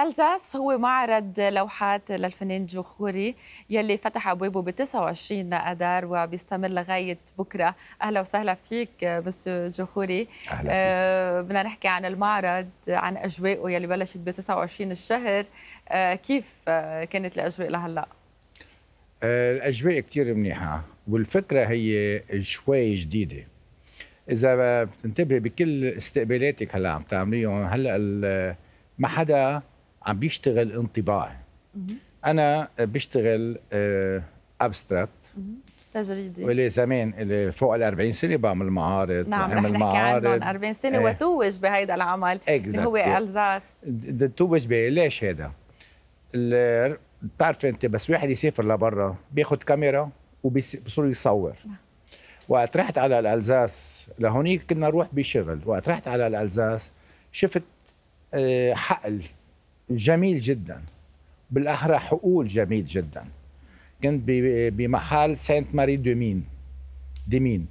الزاس هو معرض لوحات للفنان جوخوري يلي فتح ابوابه ب 29 اذار وبيستمر لغايه بكره اهلا وسهلا فيك بس جوخوري أهلا آه، فيك. آه بدنا نحكي عن المعرض عن اجواءه يلي بلشت ب 29 الشهر آه كيف آه، كانت الاجواء لهلا آه، الاجواء كثير منيحه والفكره هي شوي جديده اذا بتنتبه بكل استقبالاتك هلا عم تعمليهم هلا ما حدا عم بيشتغل انطباع انا بشتغل ابستراكت آه، تجريدي ولي زمان اللي فوق ال 40 سنه بعمل نعم، معارض نعم نحكي معارض عن 40 سنه ايه. وتوج بهيدا العمل اكزاكتلي اللي هو الزاس توج به ليش هذا؟ بتعرف انت بس واحد يسافر لبرا بياخذ كاميرا وبصير يصور نعم. وقت رحت على الالزاس لهونيك كنا نروح بشغل وقت رحت على الالزاس شفت آه، حقل جميل جدا بالاحرى حقول جميل جدا كنت بمحل سانت ماري دومين ديمين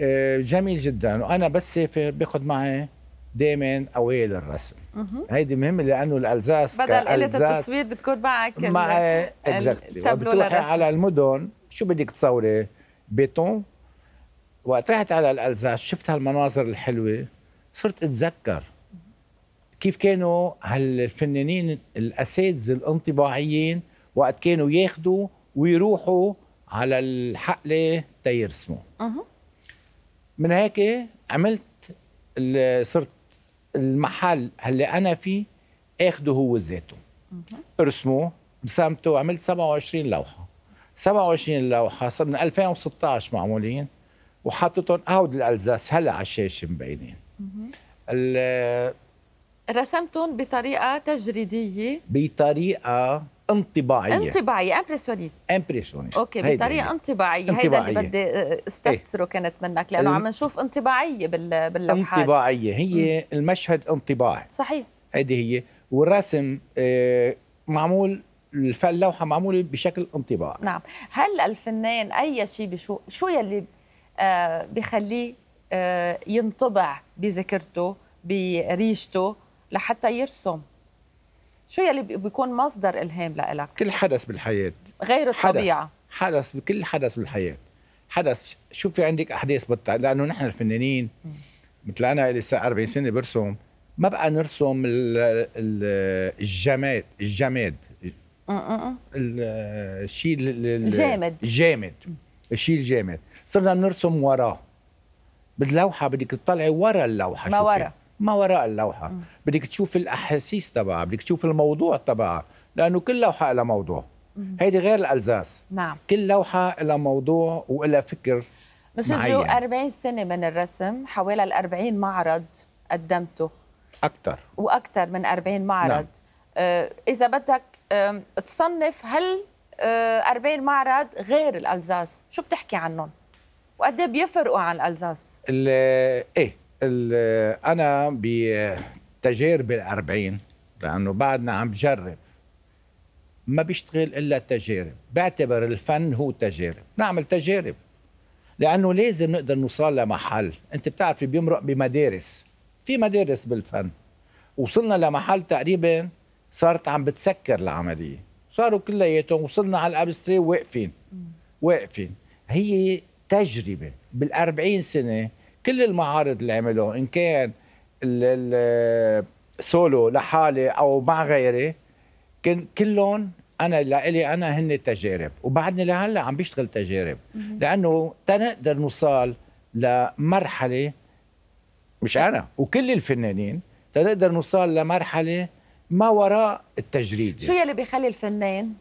آه، جميل جدا وانا بس باخذ معي دائما اوائل الرسم هيدي مهمه لانه الالزاس بدل آلة التصوير بتكون معك مع اكزاكتلي على المدن شو بدك تصوري بيتون وقت رحت على الالزاس شفت هالمناظر الحلوه صرت اتذكر كيف كانوا هالفنانين الاساتذه الانطباعيين وقت كانوا ياخذوا ويروحوا على الحقله تيرسموا من هيك عملت صرت المحل اللي انا فيه اخده هو ذاته ارسمه بسمته عملت 27 لوحه 27 لوحه صار من 2016 معمولين وحطيتهم هود الالزاس هلا على الشاشه مبينين رسمتهم بطريقه تجريديه بطريقه انطباعيه انطباعيه امبرسيونيست امبرسيونيست اوكي بطريقه انطباعيه هيدا اللي بدي آه، آه، إيه. استفسره كنت منك لانه عم نشوف انطباعيه بال... باللوحات انطباعيه هي م. المشهد انطباعي صحيح هيدي هي والرسم آه، معمول اللوحة معموله بشكل انطباع نعم هل الفنان اي شيء بشو شو يلي بخليه ينطبع بذاكرته بريشته لحتى يرسم شو يلي بيكون مصدر الهام لإلك؟ كل حدث بالحياه غير الطبيعه حدث, حدث بكل حدث بالحياه حدث شو في عندك احداث بتع... لانه نحن الفنانين مثل انا لي 40 سنه برسم ما بقى نرسم الجماد الجماد أه، أه، أه. الشيء الجامد الجامد الشيء الجامد صرنا نرسم وراه باللوحه بدك تطلعي ورا اللوحه ما ورا ما وراء اللوحه بدك تشوف الاحاسيس تبعها بدك تشوف الموضوع تبعها لانه كل لوحه لها موضوع هيدي غير الالزاس نعم كل لوحه لها موضوع ولها فكر معين جو 40 سنه من الرسم حوالي ال 40 معرض قدمته اكثر واكثر من 40 معرض نعم. آه، اذا بدك تصنف هل 40 آه، معرض غير الالزاس شو بتحكي عنهم وقد إيه بيفرقوا عن الالزاس ايه انا بتجارب الأربعين لانه بعدنا عم بجرب ما بيشتغل الا التجارب بعتبر الفن هو تجارب نعمل تجارب لانه لازم نقدر نوصل لمحل انت بتعرفي بيمرق بمدارس في مدارس بالفن وصلنا لمحل تقريبا صارت عم بتسكر العمليه صاروا كلياتهم وصلنا على الابستري واقفين واقفين هي تجربه بالأربعين سنه كل المعارض اللي عملوها ان كان سولو لحالي او مع غيري كان كلهم انا لإلي انا هن تجارب وبعدني لهلا عم بشتغل تجارب لانه تنقدر نوصل لمرحله مش انا وكل الفنانين تنقدر نوصل لمرحله ما وراء التجريد شو يلي بيخلي الفنان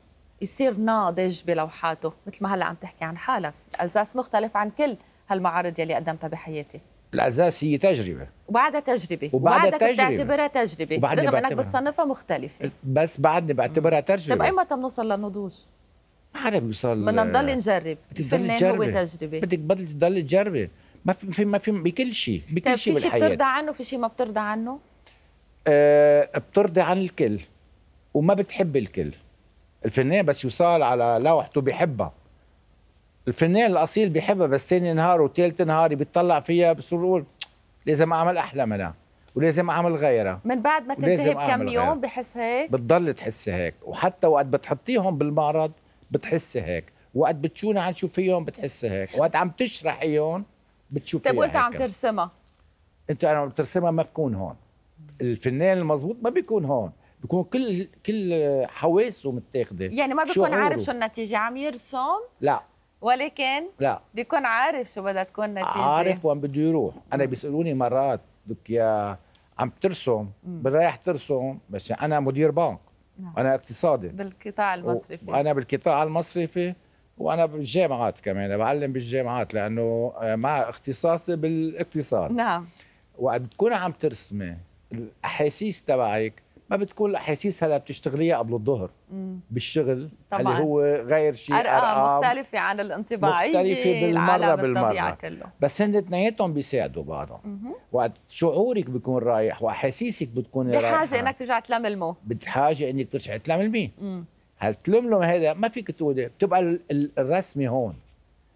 يصير ناضج بلوحاته مثل ما هلا عم تحكي عن حالك الزاس مختلف عن كل هالمعارض يلي قدمتها بحياتي الاساس هي تجربه وبعدها تجربه وبعدها تجربة. بتعتبرها تجربه وبعدني رغم انك بتصنفها مختلفه بس بعدني بعتبرها طيب، تجربه طيب ايمتى بنوصل للنضوج؟ ما عارف بنوصل بدنا نضل نجرب الفنان هو تجربه بدك بدل تضل تجربي ما في ما في بكل شيء بكل طيب، شيء بالحياه في شيء بترضى عنه في شيء ما بترضى عنه؟ أه بترضي عن الكل وما بتحب الكل الفنان بس يوصل على لوحته بحبها الفنان الاصيل بيحبها بس ثاني نهار وثالث نهار بيطلع فيها بصير يقول لازم اعمل احلى منها ولازم اعمل غيرها من بعد ما تنتهي بكم يوم بحس هيك بتضل تحسي هيك وحتى وقت بتحطيهم بالمعرض بتحسي هيك وقت بتشونا عم فيهم بتحسي هيك وقت عم تشرحيهم بتشوفيها طيب وانت عم ترسمها انت انا بترسمها ما بكون هون الفنان المضبوط ما بيكون هون بكون كل كل حواسه متاخده يعني ما بيكون عارف شو النتيجه عم يرسم لا ولكن لا بيكون عارف شو بدها تكون نتيجه عارف وين بده يروح انا بيسالوني مرات بدك يا عم ترسم رايح ترسم بس انا مدير بنك نعم. انا اقتصادي بالقطاع المصرفي وانا بالقطاع المصرفي وانا بالجامعات كمان بعلم بالجامعات لانه آه، مع اختصاصي بالاقتصاد نعم وقت بتكون عم ترسمي الاحاسيس تبعك ما بتكون الاحاسيس هلا بتشتغليها قبل الظهر بالشغل طبعا اللي هو غير شيء ارقام مختلفه عن الانطباعيه مختلفه بالمره بالمره كله. بس هن اثنيناتهم بيساعدوا بعضهم وقت شعورك بيكون رايح واحاسيسك بتكون رايحه بحاجه انك ترجع تلملمه بحاجه انك ترجع تلملميه هل تلملم هذا ما فيك تقولي بتبقى الرسمه هون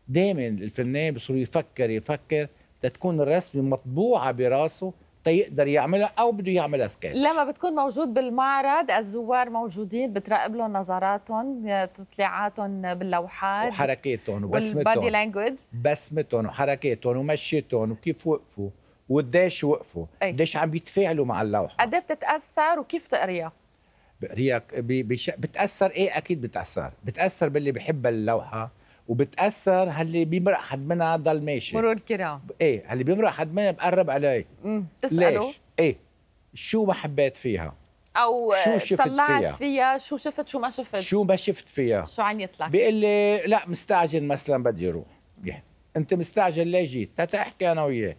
دائما الفنان بصير يفكر يفكر تتكون الرسمه مطبوعه براسه تيقدر يعملها او بده يعملها سكتش لما بتكون موجود بالمعرض الزوار موجودين بتراقب لهم نظراتهم تطليعاتهم باللوحات وحركاتهم وبسمتهم والبادي لانجوج بسمتهم وحركاتهم ومشيتهم وكيف وقفوا وقديش وقفوا قديش عم بيتفاعلوا مع اللوحه قد إيه بتتاثر وكيف تقريها بقريها بتاثر ايه اكيد بتاثر بتاثر باللي بحب اللوحه وبتاثر هاللي بيمرق حد منها ضل ماشي مرور الكرام ايه هاللي بيمرق حد منها بقرب علي امم تساله ليش؟ ايه شو ما حبيت فيها او شو شفت طلعت فيها. فيها شو شفت شو ما شفت شو ما شفت فيها شو عن يطلع بيقول لي لا مستعجل مثلا بدي اروح انت مستعجل ليه جيت؟ تتحكي انا وياه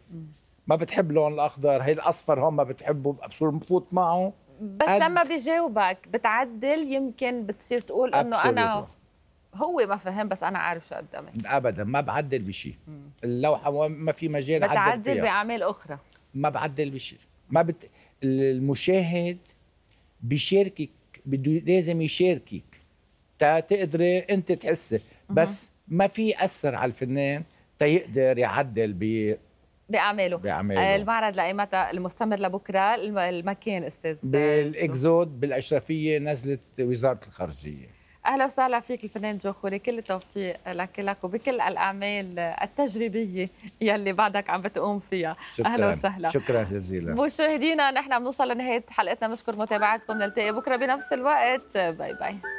ما بتحب لون الاخضر هي الاصفر هون ما بتحبه بصير بفوت معه بس أد... لما بيجاوبك بتعدل يمكن بتصير تقول انه انا هو ما فهم بس انا عارف شو قدمت ابدا ما بعدل بشيء اللوحه ما في مجال بتعدل باعمال اخرى ما بعدل بشيء ما بت... المشاهد بيشاركك بده لازم يشاركك تا تقدري انت تحسي بس ما في اثر على الفنان تيقدر يعدل ب بأعماله. بأعماله آه، المعرض لايمتى المستمر لبكرة المكان أستاذ بالإكزود بالأشرفية نزلت وزارة الخارجية اهلا وسهلا فيك الفنان جوخوري كل التوفيق لك لك وبكل الاعمال التجريبيه يلي بعدك عم بتقوم فيها شكرا. اهلا وسهلا شكرا جزيلا مشاهدينا نحن بنوصل لنهايه حلقتنا بنشكر متابعتكم نلتقي بكره بنفس الوقت باي باي